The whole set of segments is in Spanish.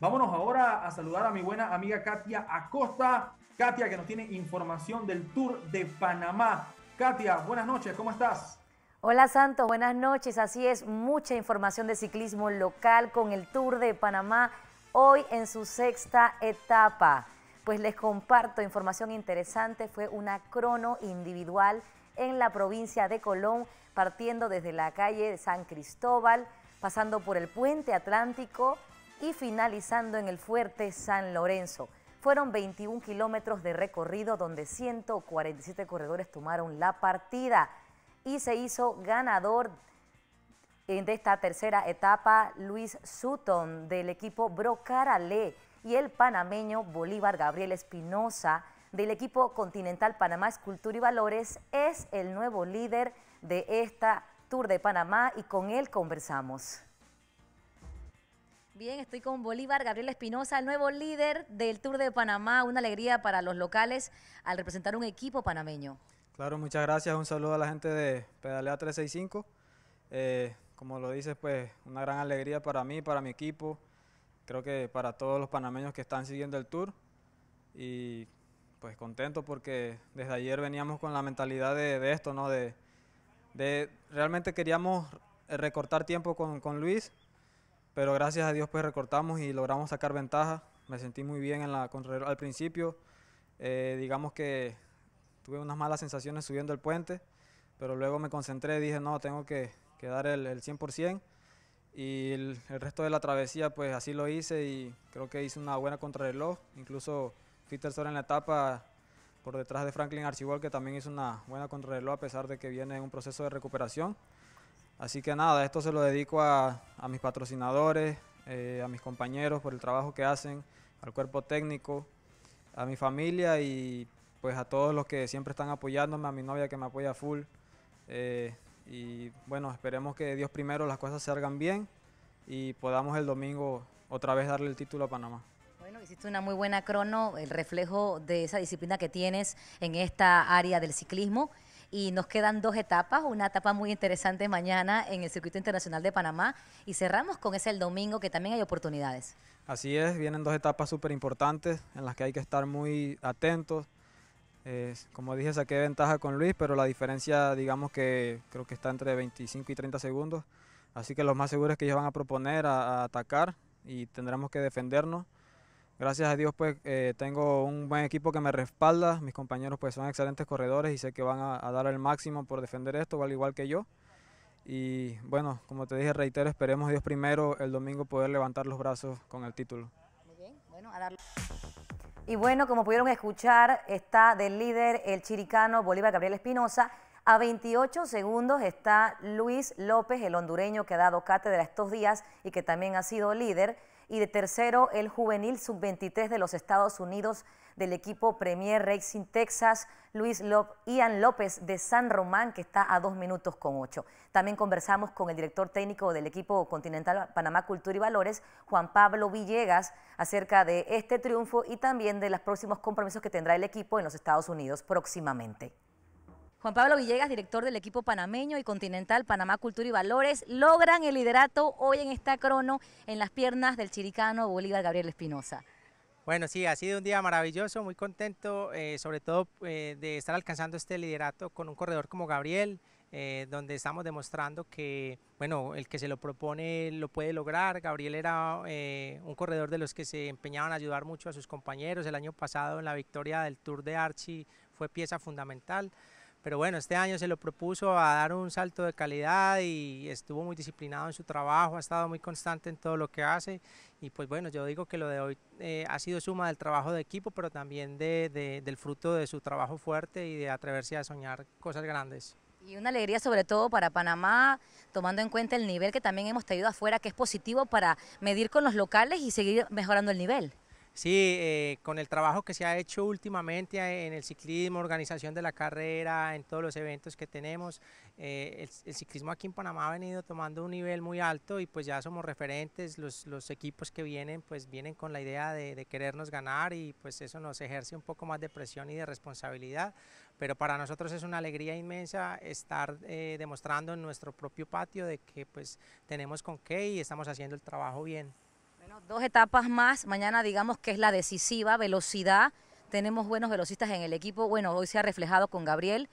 Vámonos ahora a saludar a mi buena amiga Katia Acosta. Katia, que nos tiene información del Tour de Panamá. Katia, buenas noches, ¿cómo estás? Hola Santos, buenas noches. Así es, mucha información de ciclismo local con el Tour de Panamá hoy en su sexta etapa. Pues les comparto información interesante. Fue una crono individual en la provincia de Colón, partiendo desde la calle de San Cristóbal, pasando por el puente Atlántico y finalizando en el Fuerte San Lorenzo. Fueron 21 kilómetros de recorrido donde 147 corredores tomaron la partida y se hizo ganador de esta tercera etapa Luis Sutton del equipo Brocaralé y el panameño Bolívar Gabriel Espinosa del equipo Continental Panamá Escultura y Valores es el nuevo líder de esta Tour de Panamá y con él conversamos. Bien, estoy con Bolívar Gabriel Espinosa, el nuevo líder del Tour de Panamá. Una alegría para los locales al representar un equipo panameño. Claro, muchas gracias. Un saludo a la gente de Pedalea 365. Eh, como lo dices, pues una gran alegría para mí, para mi equipo. Creo que para todos los panameños que están siguiendo el tour. Y pues contento porque desde ayer veníamos con la mentalidad de, esto, ¿no? De, realmente queríamos recortar tiempo con, con Luis pero gracias a Dios pues recortamos y logramos sacar ventaja. Me sentí muy bien en la, al principio. Eh, digamos que tuve unas malas sensaciones subiendo el puente, pero luego me concentré y dije, no, tengo que, que dar el, 100%. Y el, resto de la travesía, pues así lo hice y creo que hice una buena contrarreloj. Incluso fui tercero en la etapa por detrás de Franklin Archibald, que también hizo una buena contrarreloj a pesar de que viene en un proceso de recuperación. Así que nada, esto se lo dedico a, mis patrocinadores, eh, a mis compañeros por el trabajo que hacen, al cuerpo técnico, a mi familia y pues a todos los que siempre están apoyándome, a mi novia que me apoya full. Eh, y bueno, esperemos que Dios primero las cosas salgan bien y podamos el domingo otra vez darle el título a Panamá. Bueno, hiciste una muy buena crono, el reflejo de esa disciplina que tienes en esta área del ciclismo y nos quedan dos etapas, una etapa muy interesante mañana en el Circuito Internacional de Panamá y cerramos con ese el domingo que también hay oportunidades. Así es, vienen dos etapas súper importantes en las que hay que estar muy atentos. como dije, saqué ventaja con Luis, pero la diferencia, digamos que creo que está entre 25 y 30 segundos. Así que lo más seguro es que ellos van a proponer a atacar y tendremos que defendernos gracias a Dios pues eh, tengo un buen equipo que me respalda, mis compañeros pues son excelentes corredores y sé que van a, dar el máximo por defender esto, al igual que yo. Y bueno, como te dije, reitero, esperemos Dios primero el domingo poder levantar los brazos con el título. Muy bien, bueno, a Y bueno, como pudieron escuchar, está del líder el chiricano Bolívar Gabriel Espinosa. A 28 segundos está Luis López, el hondureño que ha dado cátedra estos días y que también ha sido líder y de tercero el juvenil sub-23 de los Estados Unidos del equipo Premier Racing Texas, Luis Ian López de San Román, que está a dos minutos con ocho. También conversamos con el director técnico del equipo continental Panamá Cultura y Valores, Juan Pablo Villegas, acerca de este triunfo y también de los próximos compromisos que tendrá el equipo en los Estados Unidos próximamente. Juan Pablo Villegas, director del equipo panameño y continental Panamá Cultura y Valores, logran el liderato hoy en esta crono en las piernas del chiricano Bolívar Gabriel Espinosa. Bueno, sí, ha sido un día maravilloso, muy contento, eh, sobre todo eh, de estar alcanzando este liderato con un corredor como Gabriel, eh, donde estamos demostrando que, bueno, el que se lo propone lo puede lograr. Gabriel era un corredor de los que se empeñaban a ayudar mucho a sus compañeros. El año pasado en la victoria del Tour de Archie fue pieza fundamental pero bueno, este año se lo propuso a dar un salto de calidad y estuvo muy disciplinado en su trabajo, ha estado muy constante en todo lo que hace y pues bueno, yo digo que lo de hoy eh, ha sido suma del trabajo de equipo, pero también del fruto de su trabajo fuerte y de atreverse a soñar cosas grandes. Y una alegría sobre todo para Panamá, tomando en cuenta el nivel que también hemos tenido afuera, que es positivo para medir con los locales y seguir mejorando el nivel. Sí, eh, con el trabajo que se ha hecho últimamente en el ciclismo, organización de la carrera, en todos los eventos que tenemos, eh, el, ciclismo aquí en Panamá ha venido tomando un nivel muy alto y pues ya somos referentes, los, equipos que vienen pues vienen con la idea de, querernos ganar y pues eso nos ejerce un poco más de presión y de responsabilidad, pero para nosotros es una alegría inmensa estar eh, demostrando en nuestro propio patio de que pues tenemos con qué y estamos haciendo el trabajo bien. Dos etapas más, mañana digamos que es la decisiva, velocidad. Tenemos buenos velocistas en el equipo, bueno, hoy se ha reflejado con Gabriel.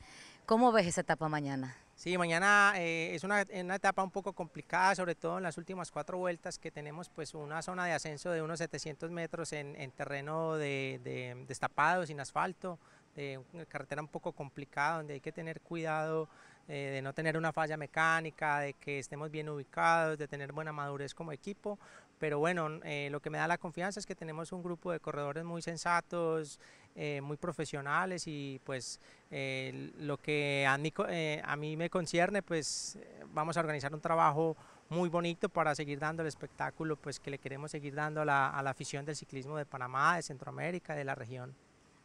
¿Cómo ves esa etapa mañana? Sí, mañana eh, es una, etapa un poco complicada, sobre todo en las últimas cuatro vueltas que tenemos pues una zona de ascenso de unos 700 metros en, terreno de, destapado, sin asfalto, de carretera un poco complicada donde hay que tener cuidado eh, de no tener una falla mecánica, de que estemos bien ubicados, de tener buena madurez como equipo, pero bueno, eh, lo que me da la confianza es que tenemos un grupo de corredores muy sensatos, eh, muy profesionales y pues lo que eh, a mí, me concierne, pues vamos a organizar un trabajo muy bonito para seguir dando el espectáculo pues que le queremos seguir dando a la afición del ciclismo de Panamá, de Centroamérica, de la región.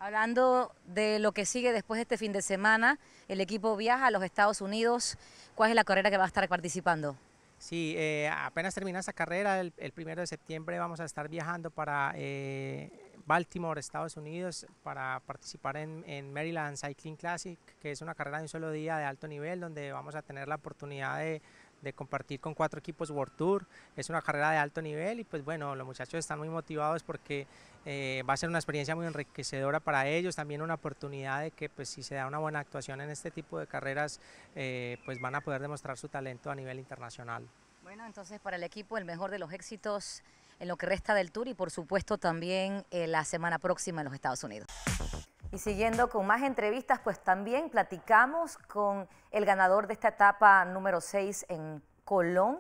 Hablando de lo que sigue después de este fin de semana, el equipo viaja a los Estados Unidos. ¿Cuál es la carrera que va a estar participando? Sí, eh, apenas termina esa carrera, el, primero de septiembre vamos a estar viajando para eh, Baltimore, Estados Unidos, para participar en, en, Maryland Cycling Classic, que es una carrera de un solo día de alto nivel, donde vamos a tener la oportunidad de de compartir con cuatro equipos World Tour. Es una carrera de alto nivel y pues bueno, los muchachos están muy motivados porque eh, va a ser una experiencia muy enriquecedora para ellos, también una oportunidad de que pues si se da una buena actuación en este tipo de carreras, eh, pues van a poder demostrar su talento a nivel internacional. Bueno, entonces para el equipo el mejor de los éxitos en lo que resta del tour y por supuesto también eh, la semana próxima en los Estados Unidos. Y siguiendo con más entrevistas, pues también platicamos con el ganador de esta etapa número 6 en Colón,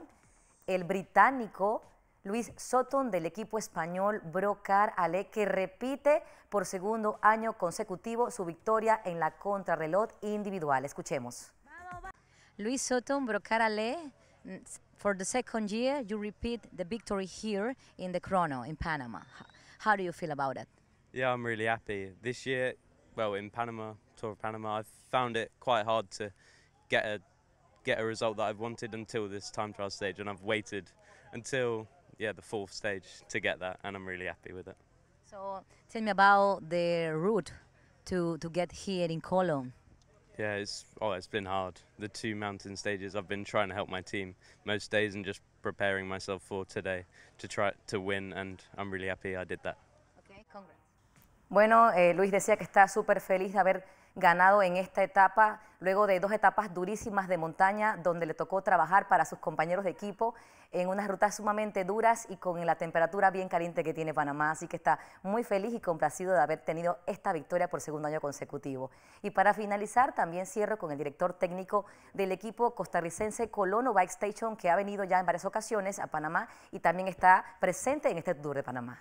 el británico Luis Sotón del equipo español Brocar Ale, que repite por segundo año consecutivo su victoria en la contrarreloj individual. Escuchemos. Luis Sotón, Brocar Ale, for the second year you repeat the victory here in the chrono in Panama. How do you feel about it? Yeah, I'm really happy. This year, well, in Panama, Tour of Panama, I've found it quite hard to get a get a result that I've wanted until this time trial stage, and I've waited until yeah the fourth stage to get that, and I'm really happy with it. So tell me about the route to to get here in Cologne. Yeah, it's oh, it's been hard. The two mountain stages, I've been trying to help my team most days and just preparing myself for today to try to win, and I'm really happy I did that. Bueno, eh, Luis decía que está súper feliz de haber ganado en esta etapa, luego de dos etapas durísimas de montaña, donde le tocó trabajar para sus compañeros de equipo en unas rutas sumamente duras y con la temperatura bien caliente que tiene Panamá. Así que está muy feliz y complacido de haber tenido esta victoria por segundo año consecutivo. Y para finalizar, también cierro con el director técnico del equipo costarricense Colono Bike Station, que ha venido ya en varias ocasiones a Panamá y también está presente en este Tour de Panamá.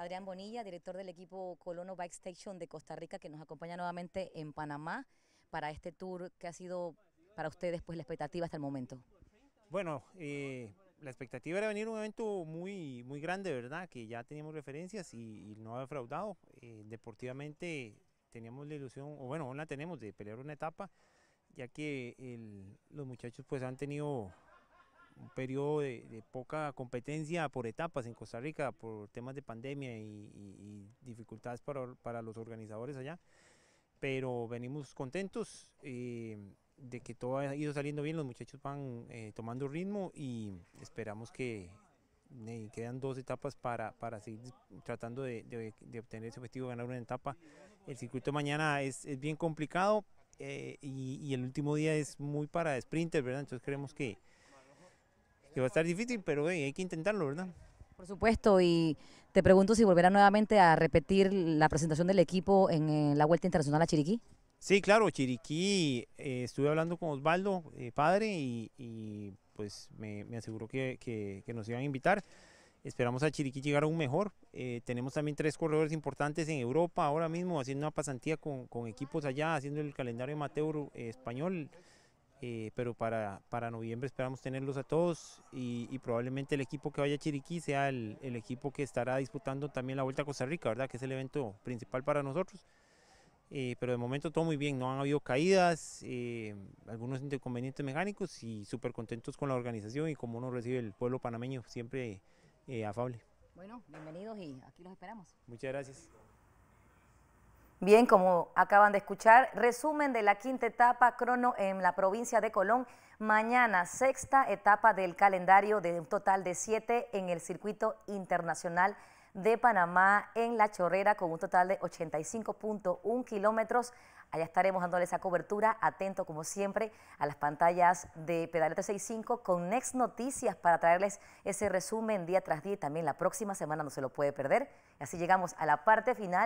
Adrián Bonilla, director del equipo Colono Bike Station de Costa Rica, que nos acompaña nuevamente en Panamá para este tour que ha sido para ustedes pues la expectativa hasta el momento. Bueno, eh, la expectativa era venir un evento muy, muy grande, ¿verdad? Que ya teníamos referencias y, no ha fraudado. Eh, deportivamente teníamos la ilusión, o bueno, aún la tenemos, de pelear una etapa, ya que los muchachos pues han tenido un periodo de, poca competencia por etapas en Costa Rica, por temas de pandemia y, dificultades para, para, los organizadores allá. Pero venimos contentos eh, de que todo ha ido saliendo bien, los muchachos van eh, tomando ritmo y esperamos que eh, quedan dos etapas para, para seguir tratando de, de, obtener ese objetivo, ganar una etapa. El circuito mañana es, es bien complicado, y, y, el último día es muy para sprinters, ¿verdad? Entonces creemos que, que va a estar difícil, pero hay que intentarlo, ¿verdad? Por supuesto, y te pregunto si volverá nuevamente a repetir la presentación del equipo en eh, la Vuelta Internacional a Chiriquí. Sí, claro, Chiriquí, eh, estuve hablando con Osvaldo, eh, padre, y, pues me, aseguró que, nos iban a invitar. Esperamos a Chiriquí llegar aún mejor. tenemos también tres corredores importantes en Europa ahora mismo, haciendo una pasantía con, con equipos allá, haciendo el calendario amateur español. Eh, pero para, para noviembre esperamos tenerlos a todos y, probablemente el equipo que vaya a Chiriquí sea el, equipo que estará disputando también la Vuelta a Costa Rica, ¿verdad? Que es el evento principal para nosotros. Eh, pero de momento todo muy bien, no han habido caídas, eh, algunos inconvenientes mecánicos y súper contentos con la organización y como uno recibe el pueblo panameño, siempre afable. Bueno, bienvenidos y aquí los esperamos. Muchas gracias. Bien, como acaban de escuchar, resumen de la quinta etapa crono en la provincia de Colón. Mañana, sexta etapa del calendario de un total de siete en el circuito internacional de Panamá en La Chorrera con un total de 85.1 kilómetros. Allá estaremos dándoles esa cobertura, atento como siempre a las pantallas de Pedaleta 6.5 con Next Noticias para traerles ese resumen día tras día y también la próxima semana no se lo puede perder. Así llegamos a la parte final.